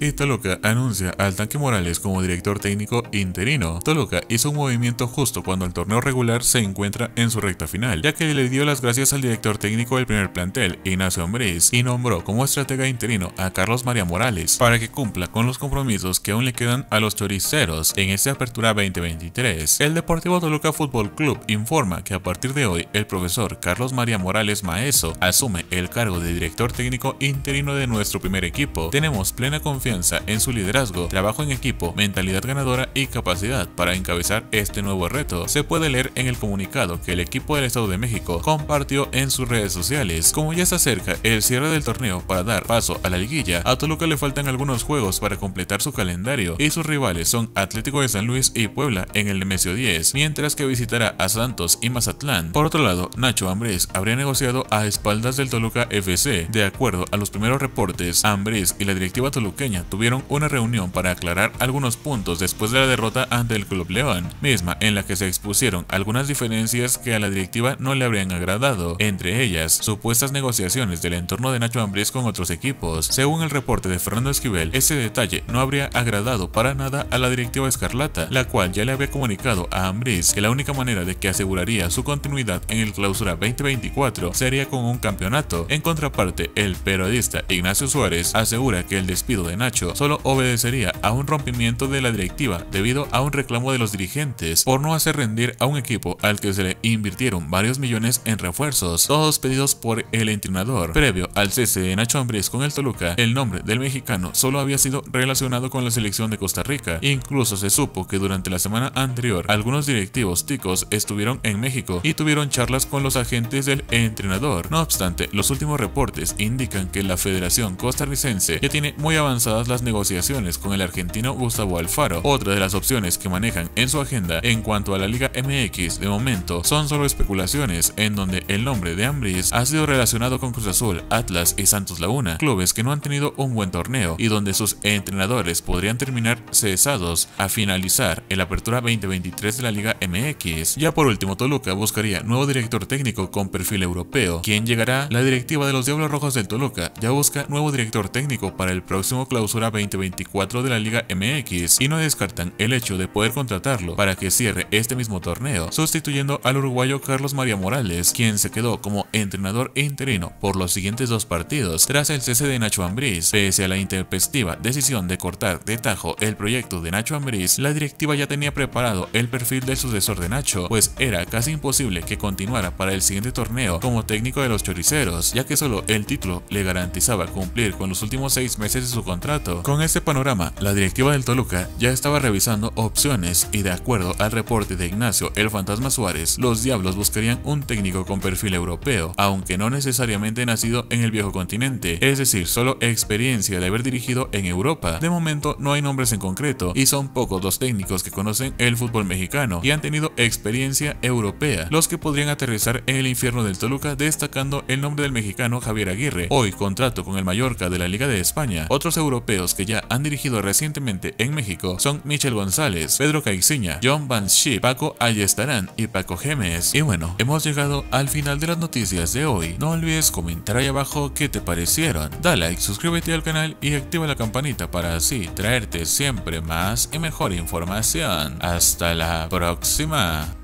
y Toluca anuncia al tanque Morales como director técnico interino. Toluca hizo un movimiento justo cuando el torneo regular se encuentra en su recta final, ya que le dio las gracias al director técnico del primer plantel, Ignacio Ambriz, y nombró como estratega interino a Carlos María Morales para que cumpla con los compromisos que aún le quedan a los choriceros en esta apertura 2023. El Deportivo Toluca Fútbol Club informa que a partir de hoy el profesor Carlos María Morales Maeso asume el cargo de director técnico interino de nuestro primer equipo. Tenemos plena confianza en su liderazgo, trabajo en equipo, mentalidad ganadora y capacidad para encabezar este nuevo reto, se puede leer en el comunicado que el equipo del Estado de México compartió en sus redes sociales. Como ya se acerca el cierre del torneo para dar paso a la liguilla, a Toluca le faltan algunos juegos para completar su calendario y sus rivales son Atlético de San Luis y Puebla en el Nemesio 10, mientras que visitará a Santos y Mazatlán. Por otro lado, Nacho Ambrés habría negociado a espaldas del Toluca FC. De acuerdo a los primeros reportes, Ambrés y la directiva toluqueña tuvieron una reunión para aclarar algunos puntos después de la derrota ante el Club León, misma en la que se expusieron algunas diferencias que a la directiva no le habrían agradado, entre ellas supuestas negociaciones del entorno de Nacho Ambriz con otros equipos. Según el reporte de Fernando Esquivel, ese detalle no habría agradado para nada a la directiva escarlata, la cual ya le había comunicado a Ambriz que la única manera de que aseguraría su continuidad en el clausura 2024 sería con un campeonato. En contraparte, el periodista Ignacio Suárez asegura que el despido de Nacho solo obedecería a un rompimiento de la directiva debido a un reclamo de los dirigentes por no hacer rendir a un equipo al que se le invirtieron varios millones en refuerzos, todos pedidos por el entrenador. Previo al cese de Nacho Ambriz con el Toluca, el nombre del mexicano solo había sido relacionado con la selección de Costa Rica. Incluso se supo que durante la semana anterior algunos directivos ticos estuvieron en México y tuvieron charlas con los agentes del entrenador. No obstante, los últimos reportes indican que la Federación Costarricense ya tiene muy avanzada las negociaciones con el argentino Gustavo Alfaro, otra de las opciones que manejan en su agenda en cuanto a la Liga MX de momento son solo especulaciones en donde el nombre de Ambriz ha sido relacionado con Cruz Azul, Atlas y Santos Laguna, clubes que no han tenido un buen torneo y donde sus entrenadores podrían terminar cesados a finalizar el apertura 2023 de la Liga MX. Ya por último, Toluca buscaría nuevo director técnico con perfil europeo, quien llegará la directiva de los Diablos Rojos del Toluca ya busca nuevo director técnico para el próximo clausura sura 2024 de la Liga MX y no descartan el hecho de poder contratarlo para que cierre este mismo torneo, sustituyendo al uruguayo Carlos María Morales, quien se quedó como entrenador interino por los siguientes dos partidos tras el cese de Nacho Ambriz. Pese a la intempestiva decisión de cortar de tajo el proyecto de Nacho Ambriz, la directiva ya tenía preparado el perfil del sucesor de Nacho, pues era casi imposible que continuara para el siguiente torneo como técnico de los choriceros, ya que solo el título le garantizaba cumplir con los últimos seis meses de su contrato con este panorama, la directiva del Toluca ya estaba revisando opciones y de acuerdo al reporte de Ignacio El Fantasma Suárez, los Diablos buscarían un técnico con perfil europeo, aunque no necesariamente nacido en el viejo continente, es decir, solo experiencia de haber dirigido en Europa. De momento no hay nombres en concreto y son pocos los técnicos que conocen el fútbol mexicano y han tenido experiencia europea, los que podrían aterrizar en el infierno del Toluca destacando el nombre del mexicano Javier Aguirre, hoy contrato con el Mallorca de la Liga de España. Otros europeos que ya han dirigido recientemente en México son Michel González, Pedro Caixinha, John Van Paco Ayestarán y Paco Gemes. Y bueno, hemos llegado al final de las noticias de hoy. No olvides comentar ahí abajo qué te parecieron. Da like, suscríbete al canal y activa la campanita para así traerte siempre más y mejor información. Hasta la próxima.